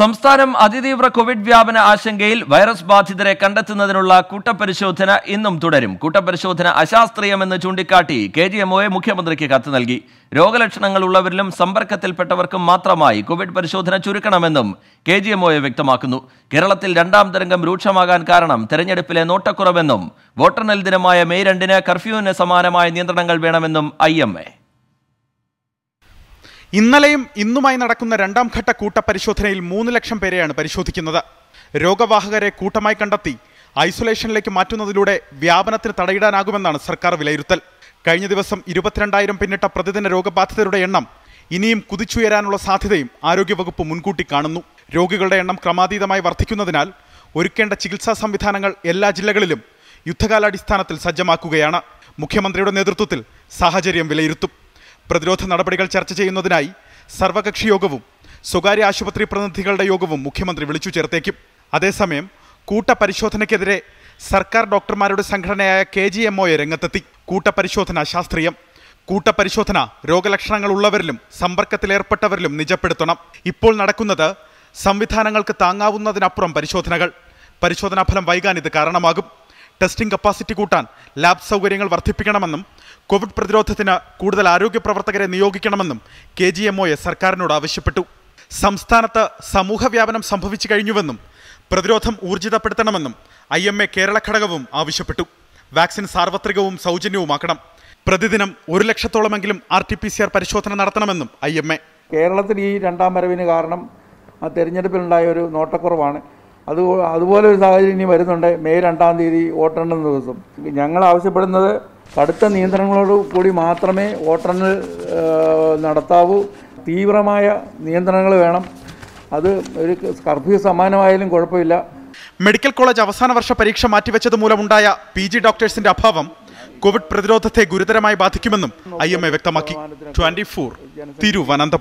സംസ്ഥാനം അതിതീവ്ര കോവിഡ് വ്യാപന ആശങ്കയിൽ വൈറസ് ബാധിതരെ കണ്ടെത്തുന്നതിനുള്ള കൂട്ടപരിശോധന ഇന്നും തുടരും കൂട്ടപരിശോധന അശാസ്ത്രീയമെന്ന് ചൂണ്ടിക്കാട്ടി കെ ജി എംഒയെ മുഖ്യമന്ത്രിക്ക് കത്ത് നൽകി രോഗലക്ഷണങ്ങൾ ഉള്ളവരിലും സമ്പർക്കത്തിൽപ്പെട്ടവർക്കും മാത്രമായി കോവിഡ് പരിശോധന ചുരുക്കണമെന്നും കെ ജി എംഒയെ വ്യക്തമാക്കുന്നു കേരളത്തിൽ രണ്ടാം തരംഗം രൂക്ഷമാകാൻ കാരണം തെരഞ്ഞെടുപ്പിലെ നോട്ടക്കുറവെന്നും വോട്ടെണ്ണൽ ദിനമായ മെയ് രണ്ടിന് കർഫ്യൂവിന് സമാനമായ നിയന്ത്രണങ്ങൾ വേണമെന്നും ഐ ഇന്നലെയും ഇന്നുമായി നടക്കുന്ന രണ്ടാം ഘട്ട കൂട്ടപരിശോധനയിൽ മൂന്ന് ലക്ഷം പേരെയാണ് പരിശോധിക്കുന്നത് രോഗവാഹകരെ കൂട്ടമായി കണ്ടെത്തി ഐസൊലേഷനിലേക്ക് മാറ്റുന്നതിലൂടെ വ്യാപനത്തിന് തടയിടാനാകുമെന്നാണ് സർക്കാർ വിലയിരുത്തൽ കഴിഞ്ഞ ദിവസം ഇരുപത്തിരണ്ടായിരം പിന്നിട്ട പ്രതിദിന രോഗബാധിതരുടെ എണ്ണം ഇനിയും കുതിച്ചുയരാനുള്ള സാധ്യതയും ആരോഗ്യവകുപ്പ് മുൻകൂട്ടി കാണുന്നു രോഗികളുടെ എണ്ണം ക്രമാതീതമായി വർദ്ധിക്കുന്നതിനാൽ ഒരുക്കേണ്ട ചികിത്സാ സംവിധാനങ്ങൾ എല്ലാ ജില്ലകളിലും യുദ്ധകാലാടിസ്ഥാനത്തിൽ സജ്ജമാക്കുകയാണ് മുഖ്യമന്ത്രിയുടെ നേതൃത്വത്തിൽ സാഹചര്യം വിലയിരുത്തും പ്രതിരോധ നടപടികൾ ചർച്ച ചെയ്യുന്നതിനായി സർവകക്ഷി യോഗവും സ്വകാര്യ ആശുപത്രി പ്രതിനിധികളുടെ യോഗവും മുഖ്യമന്ത്രി വിളിച്ചു ചേർത്തേക്കും അതേസമയം കൂട്ടപരിശോധനയ്ക്കെതിരെ സർക്കാർ ഡോക്ടർമാരുടെ സംഘടനയായ കെ ജി എം ഒയെ രംഗത്തെത്തി കൂട്ടപരിശോധന ശാസ്ത്രീയം കൂട്ടപരിശോധന രോഗലക്ഷണങ്ങൾ ഉള്ളവരിലും സമ്പർക്കത്തിലേർപ്പെട്ടവരിലും നിജപ്പെടുത്തണം ഇപ്പോൾ നടക്കുന്നത് സംവിധാനങ്ങൾക്ക് താങ്ങാവുന്നതിനപ്പുറം പരിശോധനകൾ പരിശോധനാഫലം വൈകാൻ ഇത് കാരണമാകും ടെസ്റ്റിംഗ് കപ്പാസിറ്റി കൂട്ടാൻ ലാബ് സൗകര്യങ്ങൾ വർദ്ധിപ്പിക്കണമെന്നും കോവിഡ് പ്രതിരോധത്തിന് കൂടുതൽ ആരോഗ്യ പ്രവർത്തകരെ നിയോഗിക്കണമെന്നും കെ ജി എം എ സർക്കാരിനോട് ആവശ്യപ്പെട്ടു സംസ്ഥാനത്ത് സമൂഹവ്യാപനം സംഭവിച്ചു കഴിഞ്ഞുവെന്നും പ്രതിരോധം ഊർജിതപ്പെടുത്തണമെന്നും ഐ എം എ കേരള ഘടകവും ആവശ്യപ്പെട്ടു വാക്സിൻ സാർവത്രികവും സൗജന്യവുമാക്കണം പ്രതിദിനം ഒരു ലക്ഷത്തോളമെങ്കിലും R T P C R പരിശോധന നടത്തണമെന്നും ഐ എം എ കേരളത്തിൽ ഈ രണ്ടാം വരവിന് കാരണം തെരഞ്ഞെടുപ്പിലുണ്ടായ ഒരു നോട്ടക്കുറവാണ് അത് അതുപോലെ ഒരു സാഹചര്യം ഇനി വരുന്നുണ്ട് മെയ് രണ്ടാം തീയതി വോട്ടെണ്ണുന്ന ദിവസം ഞങ്ങൾ ആവശ്യപ്പെടുന്നത് കടുത്ത നിയന്ത്രണങ്ങളോട് കൂടി മാത്രമേ വോട്ടെണ്ണൽ നടത്താവൂ തീവ്രമായ നിയന്ത്രണങ്ങൾ വേണം അത് ഒരു കർഫ്യൂ സമാനമായാലും കുഴപ്പമില്ല മെഡിക്കൽ കോളേജ് അവസാന വർഷ പരീക്ഷ മാറ്റിവെച്ചത് മൂലമുണ്ടായ പി ജി ഡോക്ടേഴ്സിന്റെ അഭാവം കോവിഡ് പ്രതിരോധത്തെ ഗുരുതരമായി ബാധിക്കുമെന്നും ഐ എം എ വ്യക്തമാക്കി ട്വന്റി ഫോർ തിരുവനന്തപുരം